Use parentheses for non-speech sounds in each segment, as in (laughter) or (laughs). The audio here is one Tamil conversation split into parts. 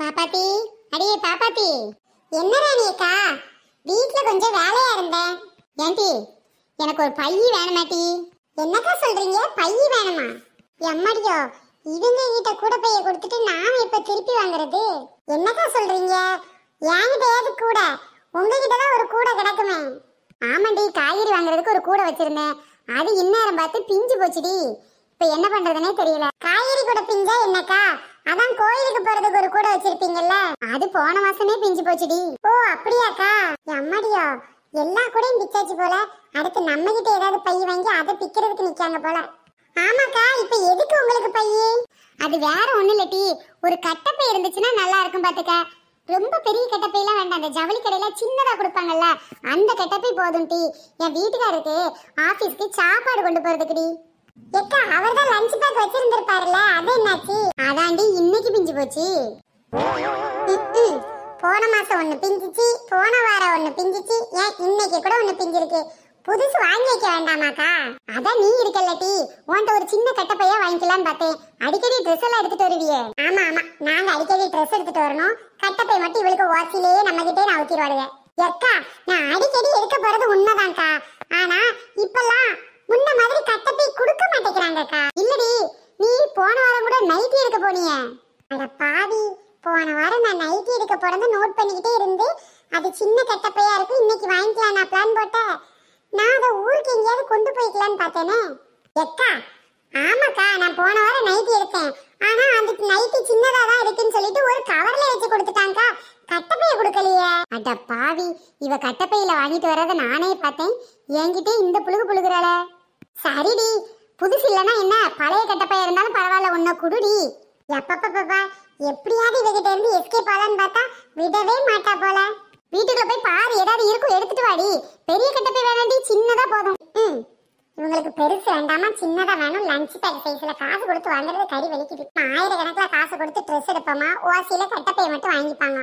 பாப்பாத்தி அடியே பாப்பாத்தி என்ன ராணியக்கா வீட்ல கொஞ்சம் வேலையா இருந்தேன் ஏன்டி எனக்கு ஒரு பைய வேணுமாட்டி என்னக்கா சொல்றீங்க பைய வேணுமா எம்மடியோ இவங்க கிட்ட கூட பைய கொடுத்துட்டு நாம இப்ப திருப்பி வாங்குறது என்னக்கா சொல்றீங்க என்கிட்டயாவது கூட கிட்ட தான் ஒரு கூட கிடக்குமே ஆமாண்டி காய்கறி வாங்குறதுக்கு ஒரு கூட வச்சிருந்தேன் அது இந்நேரம் பார்த்து பிஞ்சு போச்சுடி இப்ப என்ன பண்றதுனே தெரியல காய்கறி கூட பிஞ்சா என்னக்கா அதான் கோயிலுக்கு போறதுக்கு ஒரு கூட வச்சிருப்பீங்கல்ல அது போன மாசமே பிஞ்சு போச்சுடி ஓ அப்படியாக்கா அம்மாடியா எல்லா கூடையும் பிச்சாச்சு போல அடுத்து நம்ம கிட்ட ஏதாவது பை வாங்கி அதை பிக்கிறதுக்கு நிக்காங்க போல ஆமாக்கா இப்ப எதுக்கு உங்களுக்கு பையி அது வேற ஒண்ணு இல்லட்டி ஒரு கட்டப்பை இருந்துச்சுன்னா நல்லா இருக்கும் பாத்துக்க ரொம்ப பெரிய கட்டப்பையெல்லாம் வேண்டாம் அந்த ஜவுளி கடையில சின்னதா கொடுப்பாங்கல்ல அந்த கட்டப்பை போதும் டி என் வீட்டுக்காருக்கு ஆபீஸ்க்கு சாப்பாடு கொண்டு டி ஏக்கா அவர்தான் அதாண்டி இன்னைக்கு பிஞ்சு போச்சு போன மாசம் ஒண்ணு பிஞ்சிச்சு போன வாரம் ஒண்ணு பிஞ்சிச்சு ஏன் இன்னைக்கு கூட ஒண்ணு பிஞ்சிருக்கு புதுசு வாங்கி வைக்க வேண்டாமாக்கா அதான் நீ இருக்கல்ல சின்ன கட்டப்பையா வாங்கிக்கலாம்னு பார்த்தேன் அடிக்கடி ட்ரெஸ் எல்லாம் எடுத்துட்டு வருவியே ஆமா ஆமா நாங்க அடிக்கடி ட்ரெஸ் எடுத்துட்டு வரணும் கட்டப்பை மட்டும் இவளுக்கு வாசிலேயே நம்ம கிட்டே நான் எக்கா நான் அடிக்கடி எடுக்க போறது உண்மைதான்க்கா ஆனா இப்பெல்லாம் முன்ன மாதிரி கேக்குறாங்கக்கா இல்லடி நீ போன வாரம் கூட நைட்டி எடுக்க போனிய அட பாவி போன வாரம் நான் நைட்டி எடுக்க போறதை நோட் பண்ணிக்கிட்டே இருந்து அது சின்ன பையா இருக்கு இன்னைக்கு வாங்கிக்கலாம் நான் பிளான் போட்டேன் நான் அதை ஊருக்கு எங்கேயாவது கொண்டு போய்க்கலாம்னு பார்த்தேனே எக்கா ஆமாக்கா நான் போன வாரம் நைட்டி எடுத்தேன் ஆனா அந்த நைட்டி சின்னதா தான் இருக்குன்னு சொல்லிட்டு ஒரு கவர்ல வச்சு கொடுத்துட்டாங்கக்கா கட்டப்பைய கொடுக்கலையே அட பாவி இவ கட்டப்பையில வாங்கிட்டு வர்றத நானே பார்த்தேன் என்கிட்ட இந்த புழுகு புழுகுறாளே சரிடி புதுசு இல்லைன்னா என்ன பழைய கட்டப்பா இருந்தாலும் பரவாயில்ல ஒன்ன குடுடி எப்பப்பப்பா எப்படியாவது இவகிட்ட இருந்து எஸ்கே ஆகலான்னு பார்த்தா விடவே மாட்டா போல வீட்டுக்குள்ள போய் பாரு ஏதாவது இருக்கும் எடுத்துட்டு வாடி பெரிய கட்டப்பை வேணாண்டி சின்னதா போதும் ம் இவங்களுக்கு பெருசு வேண்டாமா சின்னதா வேணும் லஞ்ச் பேக் சைஸ்ல காசு கொடுத்து வாங்குறது கறி வலிக்குது ஆயிரக்கணக்கில் காசு கொடுத்து ட்ரெஸ் எடுப்போமா ஓசியில கட்டப்பையை மட்டும் வாங்கிப்பாங்க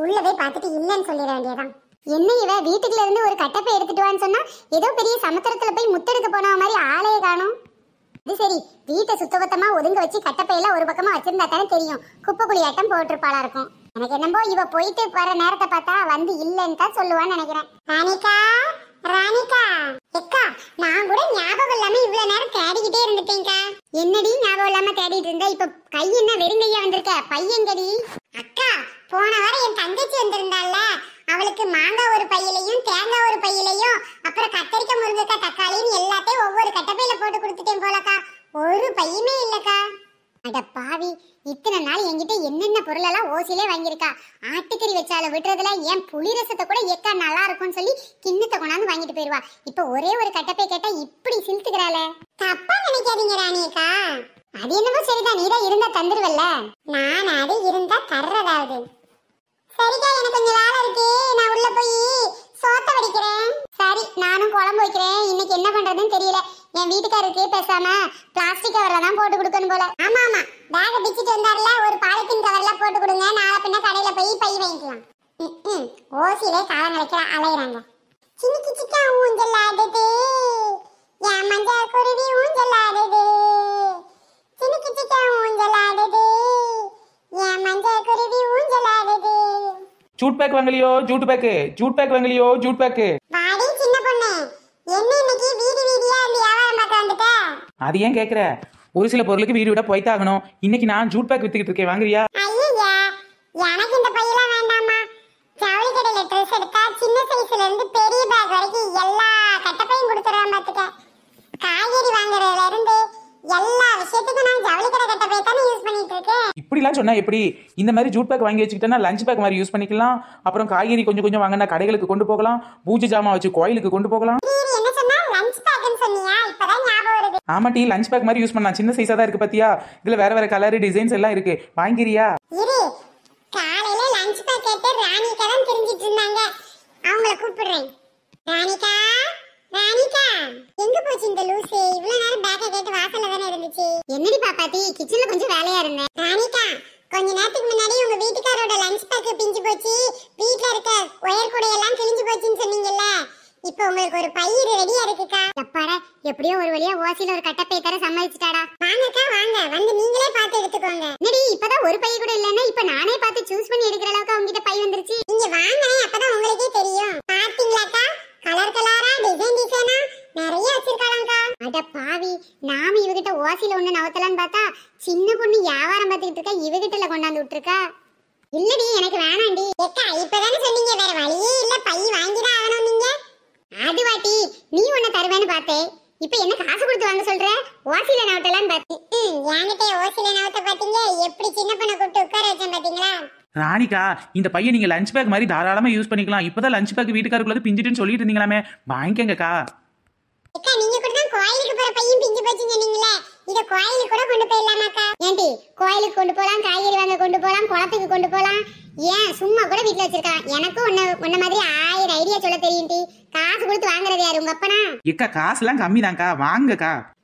போய் பார்த்துட்டு இல்லைன்னு சொல்லிட வேண்டியதான் என்ன இவ வீட்டுக்குள்ள இருந்து ஒரு கட்டப்பை எடுத்துட்டு வான்னு சொன்னா ஏதோ பெரிய சமுத்திரத்துல போய் முத்தெடுக்க போன மாதிரி ஆளையே காணும் அது சரி வீட்டை சுத்தபத்தமா ஒதுங்க வச்சு கட்டப்பையெல்லாம் ஒரு பக்கமா வச்சிருந்தா தானே தெரியும் குப்பை குடியாட்டம் போட்டிருப்பாளா இருக்கும் எனக்கு என்னமோ இவ போயிட்டு வர நேரத்தை பார்த்தா வந்து இல்லைன்னு தான் சொல்லுவான்னு நினைக்கிறேன் ராணிகா ராணிகா எக்கா நான் கூட ஞாபகம் இல்லாம இவ்வளவு நேரம் தேடிக்கிட்டே இருந்துட்டேங்க்கா என்னடி ஞாபகம் இல்லாம தேடிட்டு இருந்தா இப்ப கை என்ன வெறுங்கையா வந்திருக்க பையன் கடி அக்கா போன வாரம் என் தங்கச்சி வந்திருந்தால அவளுக்கு மாங்காய் ஒரு பையிலையும் தேங்காய் ஒரு பையிலையும் அப்புறம் கத்தரிக்காய் முருங்கக்காய் தக்காளின்னு எல்லாத்தையும் ஒவ்வொரு கட்டப்பையில போட்டு கொடுத்துட்டேன் போலக்கா ஒரு பையுமே இல்லக்கா அட பாவி இத்தனை நாள் என்கிட்ட என்னென்ன பொருளெல்லாம் ஓசிலே வாங்கியிருக்கா ஆட்டுக்கறி வச்சால விடுறதுல என் புளி ரசத்தை கூட எக்கா நல்லா இருக்கும்னு சொல்லி கிண்ணத்தை கொண்டாந்து வாங்கிட்டு போயிடுவா இப்போ ஒரே ஒரு கட்டப்பை கேட்டா இப்படி சிலுத்துக்கிறாளே தப்பா நினைக்காதீங்க ராணியக்கா அது என்னமோ சரிதான் நீதான் இருந்தா தந்துருவல்ல நான் அது இருந்தா தர்றதாவது சரிக்கா எனக்கு கொஞ்சம் வேலை இருக்கு நான் உள்ள போய் சோத்த வடிக்கிறேன் சரி நானும் குழம்பு வைக்கிறேன் இன்னைக்கு என்ன பண்றதுன்னு தெரியல என் வீட்டுக்காரருக்கு பேசாம பிளாஸ்டிக் கவர்ல தான் போட்டு கொடுக்கணும் போல ஆமா ஆமா பேக பிச்சுட்டு வந்தாருல ஒரு பாலித்தீன் கவர்ல போட்டு கொடுங்க நாளை பின்ன கடையில போய் பை வாங்கிக்கலாம் ஓசியிலே காலம் கலைக்கிற அலையிறாங்க சின்னிக்கு சிக்கா ஊஞ்சல் ஆடுது என் மஞ்சள் குருவி ஊஞ்சல் ஆடுது சின்னிக்கு சிக்கா ஊஞ்சல் ஆடுது என் மஞ்ச குருவி ஊஞ்சல் ஆடுது ஜூட் பேக் வாங்கலையோ ஜூட் பேக் ஜூட் பேக் வாங்கலையோ ஜூட் பேக் வாடி சின்ன பொண்ணு என்ன இன்னைக்கு வீடு வீடியா இந்த வியாபாரம் பார்க்க வந்துட்ட அது ஏன் கேக்குற ஒரு சில பொருளுக்கு வீடு விட போய்தா ஆகணும் இன்னைக்கு நான் ஜூட் பேக் வித்துக்கிட்டு இருக்கேன் வாங்குறியா ஐயா எனக்கு இந்த பையில வேண்டாமா ஜவுளி கடையில ட்ரெஸ் எடுத்தா சின்ன சைஸ்ல இருந்து பெரிய பேக் வரைக்கும் எல்லா கட்டப்பையும் கொடுத்துறான் பாத்துக்க இப்படிலாம் சொன்னால் எப்படி இந்த மாதிரி ஜூட் பேக் வாங்கி வச்சுக்கிட்டேன்னா லஞ்ச் பேக் மாதிரி யூஸ் பண்ணிக்கலாம் அப்புறம் காய்கறி கொஞ்சம் கொஞ்சம் வாங்கினா கடைகளுக்கு கொண்டு போகலாம் பூஜை ஜாமான் வச்சு கோயிலுக்கு கொண்டு போகலாம் ஆமா டீ லஞ்ச் பேக் மாதிரி யூஸ் பண்ணலாம் சின்ன சைஸா தான் இருக்கு பாத்தியா இதுல வேற வேற கலர் டிசைன்ஸ் எல்லாம் இருக்கு வாங்கிறியா காலையில லஞ்ச் பேக் கேட்டு ராணிகா தான் தெரிஞ்சிட்டு இருந்தாங்க அவங்கள கூப்பிடுறேன் ராணிகா ராணிகா எங்க போச்சு இந்த லூசு இவ்வளவு நேரம் பேக்க கேட்டு வாசல்ல தானே இருந்துச்சு என்னடி பாப்பாத்தி கிச்சன்ல கொஞ்சம் வேலையா இருந்தேன் ராணிகா கொஞ்ச நேரத்துக்கு முன்னாடி உங்க வீட்டுக்காரோட லஞ்ச் பேக் பிஞ்சு போச்சு வீட்ல இருக்க ஒயர் கூட எல்லாம் கிழிஞ்சு போச்சுன்னு சொன்னீங்கல்ல இப்போ உங்களுக்கு ஒரு பயிர் ரெடியா இருக்குக்கா எப்பாடா எப்படியோ ஒரு வழியா ஓசில ஒரு கட்டப்பை தர சம்மதிச்சிட்டாடா வாங்கக்கா வாங்க வந்து நீங்களே பார்த்து எடுத்துக்கோங்க என்னடி இப்பதான் ஒரு பை கூட இல்லன்னா இப்ப நானே பார்த்து சூஸ் பண்ணி எடுக்கிற அளவுக்கு உங்ககிட்ட பை வந்துருச்சு நீங்க வாங்கினே அப்பதான் உங்களுக்கே தெரியும் பாத்தீங்களாக்கா கலர் கலரா டிசைன் டிசைனா நிறைய வச்சிருக்காளாங்கா அட பாவி நாம இவகிட்ட ஓசில ஒண்ணு நவத்தலான்னு பார்த்தா சின்ன பொண்ணு வியாபாரம் பார்த்துக்கிட்டு இருக்கா இவகிட்டல கொண்டாந்து விட்டுருக்கா இல்லடி எனக்கு வேணாண்டி எக்கா இப்பதானே சொன்னீங்க வேற வழியே இல்ல பை வாங்கிதான் ஆகணும் நீங்க அது வாட்டி நீ உன்ன தருவேன்னு பார்த்தேன் இப்ப என்ன காசு கொடுத்து வாங்க சொல்ற ஓசில நவத்தலான்னு பார்த்து என்கிட்ட ஓசில நவத்த பாத்தீங்க எப்படி சின்ன பொண்ணை கூப்பிட்டு உட்கார வச்சேன் பாத்தீங்களா ராணிக்கா இந்த பையன் நீங்கள் லஞ்ச் பேக் மாதிரி தாராளமாக யூஸ் பண்ணிக்கலாம் இப்பதான் லஞ்ச் பேக் வீட்டுக்காருக்குள்ளது பிஞ்சிட்டுன்னு சொல்லிட்டு இருந்தீங்களாமே வாங்கிக்கங்கக்கா நீங்க கூட தான் கோயிலுக்கு பையன் பிஞ்சு கூட போயிடலாமாக்கா கொண்டு காய்கறி கொண்டு கொண்டு ஏன் சும்மா கூட எனக்கும் மாதிரி ஐடியா காசு வாங்குறது இக்கா வாங்கக்கா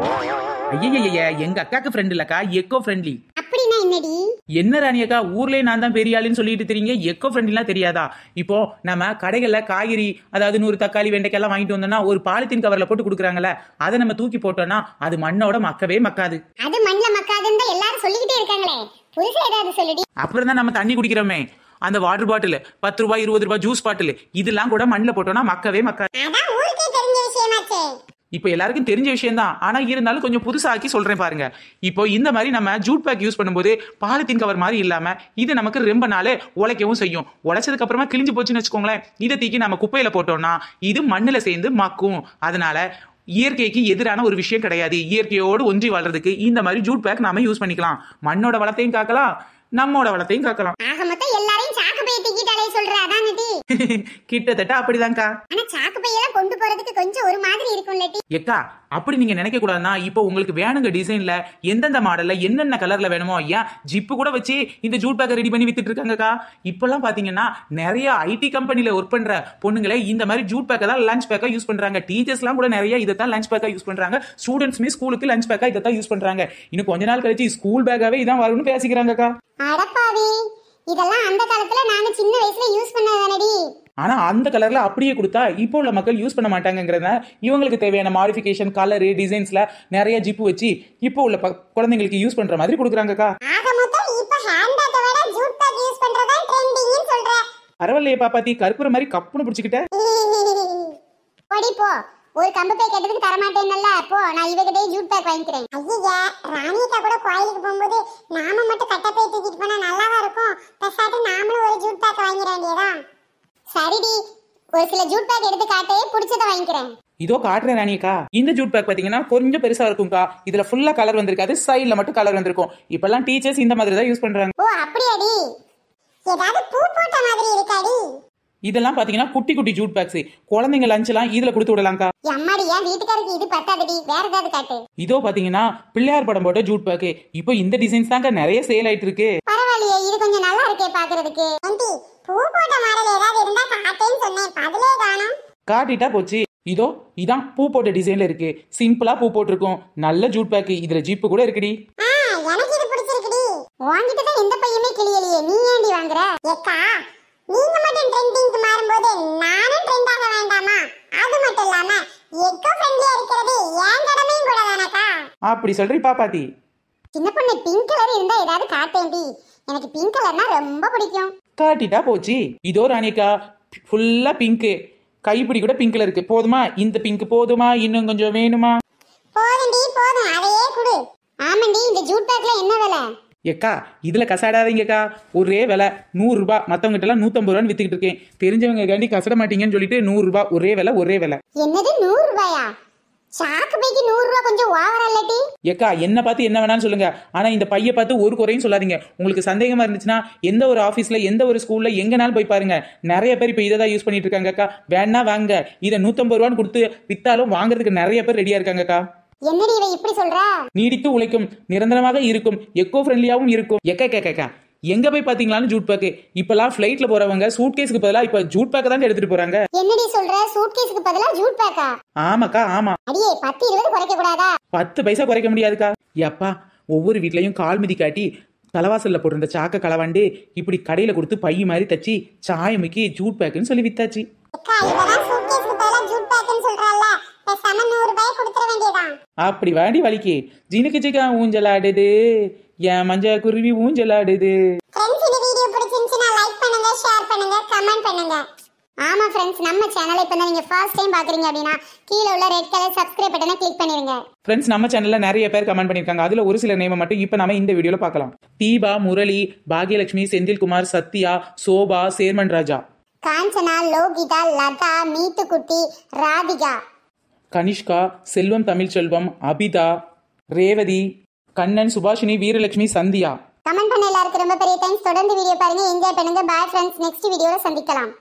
ஐயய்ய எங்க அக்காக்கு ஃப்ரெண்ட் இல்லக்கா எக்கோ ஃப்ரெண்ட்லி என்ன ராணி அக்கா ஊர்லயே நான் தான் பெரிய சொல்லிட்டு தெரியுங்க எக்கோ ஃப்ரெண்ட்லாம் தெரியாதா இப்போ நம்ம கடைகள்ல காய்கறி அதாவது நூறு தக்காளி வெண்டைக்காய் எல்லாம் வாங்கிட்டு வந்தோம்னா ஒரு பாலித்தீன் கவர்ல போட்டு கொடுக்குறாங்கல்ல அதை நம்ம தூக்கி போட்டோம்னா அது மண்ணோட மக்கவே மக்காது அது மண்ணில் மக்காதுன்னு எல்லாரும் சொல்லிக்கிட்டே இருக்காங்களே புதுசா ஏதாவது சொல்லுடி அப்புறம் தான் நம்ம தண்ணி குடிக்கிறோமே அந்த வாட்டர் பாட்டில் பத்து ரூபாய் இருபது ரூபாய் ஜூஸ் பாட்டில் இதெல்லாம் கூட மண்ணில் போட்டோம்னா மக்கவே மக்காது இப்போ எல்லாருக்கும் தெரிஞ்ச விஷயம் தான் ஆனால் இருந்தாலும் கொஞ்சம் புதுசாக்கி சொல்கிறேன் பாருங்க இப்போ இந்த மாதிரி நம்ம ஜூட் பேக் யூஸ் பண்ணும்போது பாலித்தீன் கவர் மாதிரி இல்லாமல் இது நமக்கு ரொம்ப நாள் உழைக்கவும் செய்யும் உழைச்சதுக்கு அப்புறமா கிழிஞ்சு போச்சுன்னு வச்சுக்கோங்களேன் இதை தீக்கி நம்ம குப்பையில் போட்டோம்னா இது மண்ணில் சேர்ந்து மக்கும் அதனால இயற்கைக்கு எதிரான ஒரு விஷயம் கிடையாது இயற்கையோடு ஒன்றி வாழ்றதுக்கு இந்த மாதிரி ஜூட் பேக் நாம யூஸ் பண்ணிக்கலாம் மண்ணோட வளத்தையும் காக்கலாம் நம்மோட வளத்தையும் காக்கலாம் எல்லாரையும் கிட்டத்தட்ட அப்படிதான்க்கா ஆனா சாக்கு பையெல்லாம் கொண்டு போறதுக்கு கொஞ்சம் ஒரு மாதிரி இருக்கும் ஏக்கா அப்படி நீங்க நினைக்க கூடாதுன்னா இப்போ உங்களுக்கு வேணுங்க டிசைன்ல எந்தெந்த மாடல்ல என்னென்ன கலர்ல வேணுமோ ஐயா ஜிப்பு கூட வச்சு இந்த ஜூட் பேக்கை ரெடி பண்ணி வித்துட்டு இருக்காங்கக்கா இப்பெல்லாம் பாத்தீங்கன்னா நிறைய ஐடி கம்பெனில ஒர்க் பண்ற பொண்ணுங்களே இந்த மாதிரி ஜூட் பேக்கை தான் லஞ்ச் பேக்கா யூஸ் பண்றாங்க டீச்சர்ஸ்லாம் கூட நிறைய இதை தான் லஞ்ச் பேக்கா யூஸ் பண்றாங்க ஸ்டூடெண்ட்ஸுமே ஸ்கூலுக்கு லஞ்ச் பேக்கா இதை தான் யூஸ் பண்றாங்க இன்னும் கொஞ்ச நாள் கழிச்சு ஸ்கூல் பேக்காவே இதான் வரும்னு பேசிக்கிறாங்கக்கா அடப்பாவி இதெல்லாம் அந்த காலத்துல நாங்க சின்ன வயசுல யூஸ் பண்ணதானடி ஆனா அந்த கலர்ல அப்படியே கொடுத்தா இப்போ உள்ள மக்கள் யூஸ் பண்ண மாட்டாங்கிறத இவங்களுக்கு தேவையான மாடிஃபிகேஷன் கலர் டிசைன்ஸ்ல நிறைய ஜிப்பு வச்சு இப்போ உள்ள குழந்தைங்களுக்கு யூஸ் பண்ற மாதிரி கொடுக்குறாங்கக்கா பரவாயில்லையே பாப்பாத்தி கருப்புற மாதிரி கப்புன்னு பிடிச்சிக்கிட்ட (laughs) ஒரு கம்பு பேக் கேட்டதுக்கு தரமாட்டேன்ல அப்போ நான் இவகிட்டே ஜூட் பேக் வாங்கிக்கிறேன் ஐயா ராணிகா கூட கோயிலுக்கு போகும்போது நாம மட்டும் கட்ட பேய் தூக்கிட்டு போனா நல்லாவா இருக்கும் பெசாட்டு நாமளும் ஒரு ஜூட் பேக் வாங்கிட வேண்டியதா சரிடி ஒரு சில ஜூட் பேக் எடுத்து காட்டே பிடிச்சத வாங்கிக்கிறேன் இதோ காட்டுறேன் ராணிக்கா இந்த ஜூட் பேக் பாத்தீங்கன்னா கொஞ்சம் பெருசா இருக்கும்க்கா இதுல ஃபுல்லா கலர் வந்திருக்காது சைடுல மட்டும் கலர் வந்திருக்கும் இப்பெல்லாம் டீச்சர்ஸ் இந்த மாதிரி தான் யூஸ் பண்றாங்க ஓ அப்படியாடி ஏதாவது பூ போட்ட மாதிரி இருக்காடி இதெல்லாம் பாத்தீங்கன்னா குட்டி குட்டி ஜூட் பேக்ஸ் குழந்தைங்க லஞ்செல்லாம் இதுல கொடுத்து விடலாம்க்கா அம்மாடி என் வீட்டுக்காரருக்கு இது பத்தாதடி வேற ஏதாவது இதோ பாத்தீங்கன்னா பிள்ளையார் படம் போட்ட ஜூட் பேக்கு இப்போ இந்த டிசைன்ஸ் தாங்க நிறைய சேல் ஆயிட்டு இருக்கு பரவாயில்லையே இது கொஞ்சம் நல்லா இருக்கே பாக்குறதுக்கு ஆண்டி பூ போட்ட மாடல் ஏதாவது இருந்தா காட்டேன்னு சொன்னேன் பதிலே காணோம் காட்டிட்டா போச்சு இதோ இதான் பூ போட்ட டிசைன்ல இருக்கு சிம்பிளா பூ போட்டிருக்கும் நல்ல ஜூட் பேக் இதுல ஜீப்பு கூட இருக்குடி எனக்கு இது பிடிச்சிருக்குடி வாங்கிட்டு தான் எந்த பையமே கிளியலையே நீ ஏண்டி வாங்குற அப்படி சொல்றி பாப்பாத்தி சின்ன பொண்ணு பிங்க் கலர் இருந்தா ஏதாவது காட்டேன்டி எனக்கு பிங்க் கலர்னா ரொம்ப பிடிக்கும் காட்டிட்டா போச்சு இதோ ராணிக்கா ஃபுல்லா பிங்க் கைப்பிடி கூட பிங்க்ல இருக்கு போதுமா இந்த பிங்க் போதுமா இன்னும் கொஞ்சம் வேணுமா போதும்டி போதும் அதையே குடு ஆமாண்டி இந்த ஜூட் பேக்ல என்ன விலை ஏக்கா இதுல கசாடாதீங்கக்கா ஒரே விலை நூறுரூபா மற்றவங்கிட்ட எல்லாம் நூற்றம்பது ரூபான்னு வித்துக்கிட்டு இருக்கேன் தெரிஞ்சவங்க காண்டி கசட மாட்டீங்கன்னு சொல்லிட்டு நூறுரூபா ஒரே விலை ஒரே விலை என்னது நூறு ரூபாயா சாக்கு பைக்கு நூறு ரூபா கொஞ்சம் ஓவர் இல்லட்டி ஏக்கா என்ன பார்த்து என்ன வேணாலும் சொல்லுங்க ஆனா இந்த பைய பார்த்து ஒரு குறையும் சொல்லாதீங்க உங்களுக்கு சந்தேகமா இருந்துச்சுன்னா எந்த ஒரு ஆஃபீஸ்ல எந்த ஒரு ஸ்கூல்ல எங்கனாலும் போய் பாருங்க நிறைய பேர் இப்போ இதை தான் யூஸ் பண்ணிட்டு இருக்காங்க அக்கா வேணா வாங்க இதை நூத்தம்பது ரூபான்னு கொடுத்து வித்தாலும் வாங்குறதுக்கு நிறைய பேர் ரெடியா இருக்காங்கக்கா என்னடி இவன் இப்படி சொல்றா நீடித்து உழைக்கும் நிரந்தரமாக இருக்கும் எக்கோ ஃப்ரெண்ட்லியாவும் இருக்கும் எக்க கேக்கா எங்க போய் பாத்தீங்களான்னு ஜூட் பேக்கு இப்பெல்லாம் ஃபிளைட்ல போறவங்க சூட் கேஸ்க்கு பதிலா இப்ப ஜூட் பேக்க தான் எடுத்துட்டு போறாங்க என்னடி சொல்ற சூட் கேஸுக்கு பதிலா ஜூட் பேக்கா ஆமாக்கா ஆமா அடியே பத்து இருபது குறைக்க கூடாதா பத்து பைசா குறைக்க முடியாதுக்கா எப்பா ஒவ்வொரு வீட்லயும் கால் மிதி காட்டி தலைவாசல்ல போட்டிருந்த சாக்க களவாண்டு இப்படி கடையில கொடுத்து பை மாதிரி தச்சு சாயமுக்கி ஜூட் பேக்குன்னு சொல்லி வித்தாச்சு அக்கா இவதான் பதிலா ஜூட் பேக்குன்னு நூறு ரூபாய் கொடுத்துட அப்படி வாடி வலிக்கு ஜினுக்கு ஜிகா ஊஞ்சல் ஆடுது என் மஞ்ச குருவி ஊஞ்சல் ஆடுது பண்ணுங்க பண்ணுங்க ஆமா ஃப்ரெண்ட்ஸ் நம்ம சேனலை இப்ப நீங்க ஃபர்ஸ்ட் டைம் பாக்குறீங்க அப்படின்னா கீழ உள்ள ரெட் கலர் சப்ஸ்கிரைப் பட்டனை கிளிக் பண்ணிருங்க ஃப்ரெண்ட்ஸ் நம்ம சேனல்ல நிறைய பேர் கமெண்ட் பண்ணிருக்காங்க அதுல ஒரு சில நேம் மட்டும் இப்ப நாம இந்த வீடியோல பார்க்கலாம் தீபா முரளி பாகியலட்சுமி செந்தில்குமார் சத்யா சோபா சேர்மன் ராஜா காஞ்சனா லோகிதா லதா குட்டி ராதிகா கனிஷ்கா செல்வம் தமிழ்ச்செல்வம் அபிதா ரேவதி கண்ணன் சுபாஷினி வீரலட்சுமி சந்தியா கமெண்ட் பண்ண எல்லாருக்கும் ரொம்ப பெரிய தேங்க்ஸ் தொடர்ந்து வீடியோ பாருங்க என்ஜாய் பண்ணுங்க பாய் ஃப்ரெண்ட்ஸ் நெக்ஸ்ட் வீடியோவில் சந்திக்கலாம்